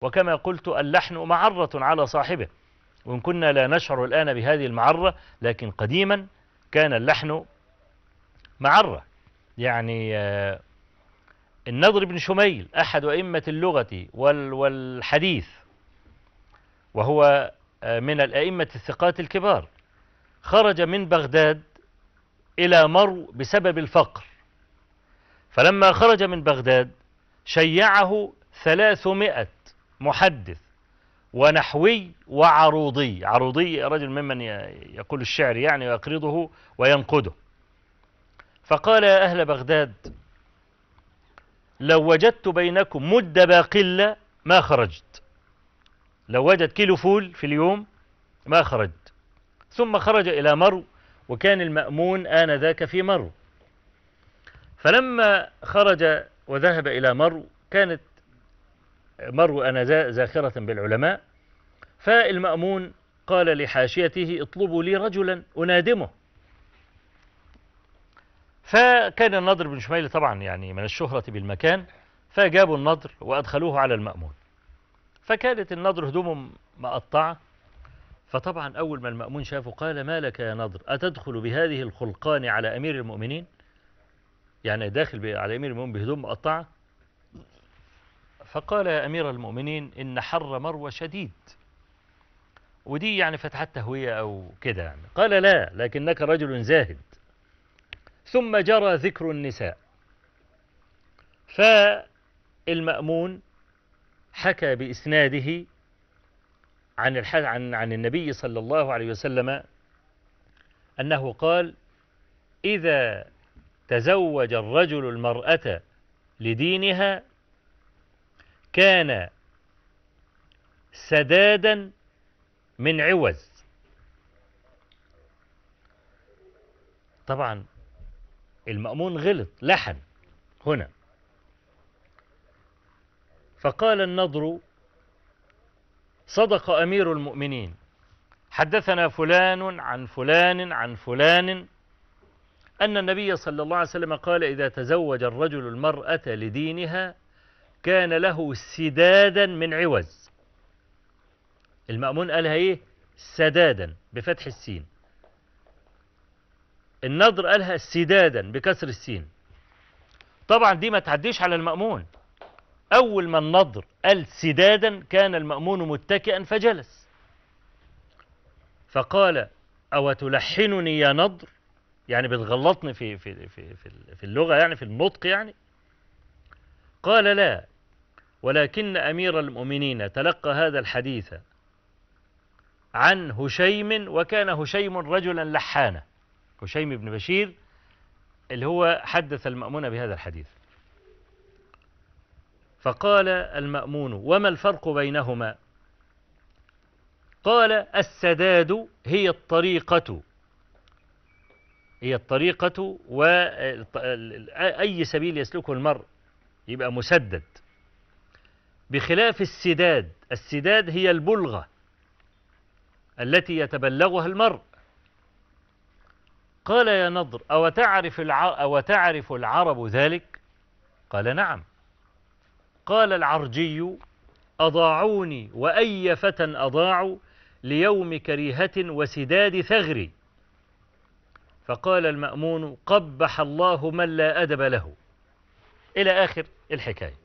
وكما قلت اللحن معرة على صاحبه وإن كنا لا نشعر الآن بهذه المعرة لكن قديما كان اللحن معرة يعني آه، النضر بن شميل أحد أئمة اللغة والحديث وهو آه، من الأئمة الثقات الكبار خرج من بغداد إلى مرو بسبب الفقر فلما خرج من بغداد شيعه ثلاثمائة محدث ونحوي وعروضي عروضي رجل ممن يقول الشعر يعني ويقرضه وينقده فقال يا أهل بغداد لو وجدت بينكم مدة باقلة ما خرجت لو وجد كيلو فول في اليوم ما خرجت ثم خرج إلى مرو وكان المأمون آنذاك في مرو فلما خرج وذهب إلى مرو كانت مروا أنا زاخرة بالعلماء فالمأمون قال لحاشيته اطلبوا لي رجلا أنادمه فكان النضر بن شميل طبعا يعني من الشهرة بالمكان فجابوا النضر وأدخلوه على المأمون فكانت النضر هدومه مقطعة فطبعا أول ما المأمون شافه قال ما لك يا نضر أتدخل بهذه الخلقان على أمير المؤمنين يعني داخل على أمير المؤمنين بهدوم مقطعة فقال يا أمير المؤمنين إن حر مروة شديد ودي يعني فتحت تهوية أو كده يعني قال لا لكنك رجل زاهد ثم جرى ذكر النساء فالمأمون حكى بإسناده عن عن عن النبي صلى الله عليه وسلم أنه قال إذا تزوج الرجل المرأة لدينها كان سدادا من عوز طبعا المأمون غلط لحن هنا فقال النضر صدق أمير المؤمنين حدثنا فلان عن فلان عن فلان أن النبي صلى الله عليه وسلم قال إذا تزوج الرجل المرأة لدينها كان له سدادا من عوز المأمون قالها ايه سدادا بفتح السين النضر قالها سدادا بكسر السين طبعا دي ما تعديش على المأمون أول ما النضر قال سدادا كان المأمون متكئا فجلس فقال أو تلحنني يا نضر يعني بتغلطني في في في في اللغة يعني في النطق يعني قال لا ولكن أمير المؤمنين تلقى هذا الحديث عن هشيم وكان هشيم رجلا لحانا هشيم بن بشير اللي هو حدث المأمون بهذا الحديث فقال المأمون وما الفرق بينهما قال السداد هي الطريقة هي الطريقة وأي سبيل يسلكه المرء يبقى مسدد بخلاف السداد السداد هي البلغة التي يتبلغها المرء قال يا نضر أو تعرف, أو تعرف العرب ذلك قال نعم قال العرجي أضاعوني وأي فتى أضاعوا ليوم كريهة وسداد ثغري فقال المأمون قبح الله من لا أدب له إلى آخر الحكاية